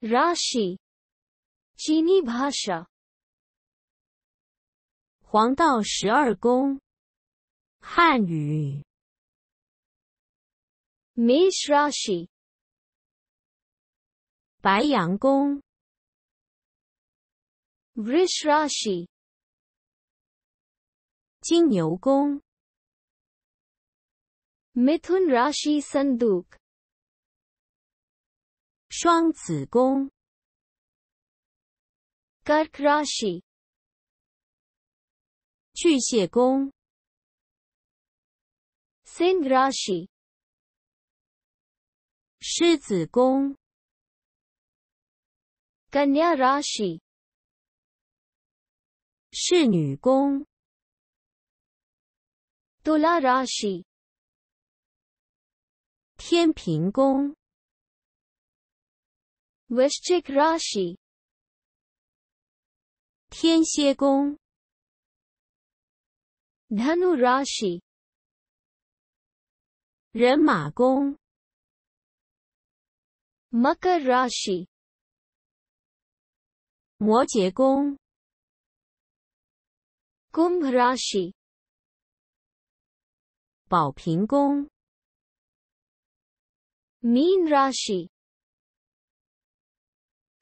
Rashi，Chinese，黄道十二宫，汉语 m i s h r a s h i 白羊宫，Vrishrashi，金牛宫，Mithunrashi，Sanduk 圣斗。双子宫，Garkrashi；巨蟹宫 s i n g r a s h i 狮子宫，Kanya Rashi；侍女宫，Tula Rashi；天平宫。s h 宫、天蝎宫、人马宫、摩羯宫、宝瓶宫、Rashi